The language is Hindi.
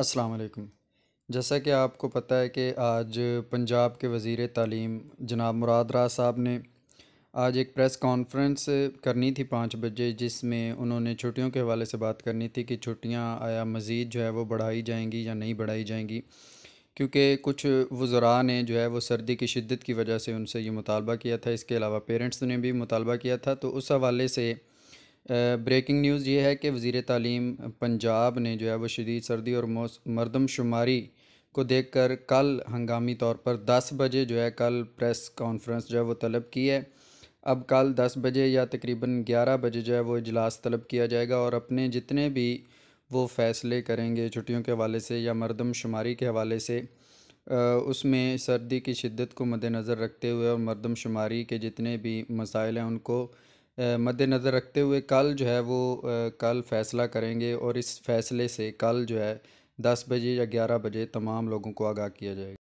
अस्सलाम वालेकुम जैसा कि आपको पता है कि आज पंजाब के वज़ी तालीम जनाब मुराद राज साहब ने आज एक प्रेस कॉन्फ्रेंस करनी थी पाँच बजे जिसमें उन्होंने छुट्टियों के हवाले से बात करनी थी कि छुट्टियां आया मज़ीद जो है वो बढ़ाई जाएंगी या नहीं बढ़ाई जाएंगी क्योंकि कुछ वज़रा ने जो है वो सर्दी की शिद्दत की वजह से उनसे ये मुतालबा किया था इसके अलावा पेरेंट्स ने भी मुतालबा किया था तो उस हवाले से ब्रेकिंग न्यूज़ ये है कि वज़ी तलीम पंजाब ने जो है वो शदीद सर्दी और मरदमशुमारी को देख कर कल हंगामी तौर पर दस बजे जो है कल प्रेस कॉन्फ्रेंस जो है वो तलब की है अब कल दस बजे या तकरीबन ग्यारह बजे जो है वो इजलास तलब किया जाएगा और अपने जितने भी वो फ़ैसले करेंगे छुट्टियों के हवाले से या मरदम शुमारी के हवाले से उसमें सर्दी की शिद्दत को मद्दनज़र रखते हुए और मरदम शुमारी के जितने भी मसाइल हैं उनको मद्देनज़र रखते हुए कल जो है वो कल फ़ैसला करेंगे और इस फ़ैसले से कल जो है दस बजे या ग्यारह बजे तमाम लोगों को आगाह किया जाएगा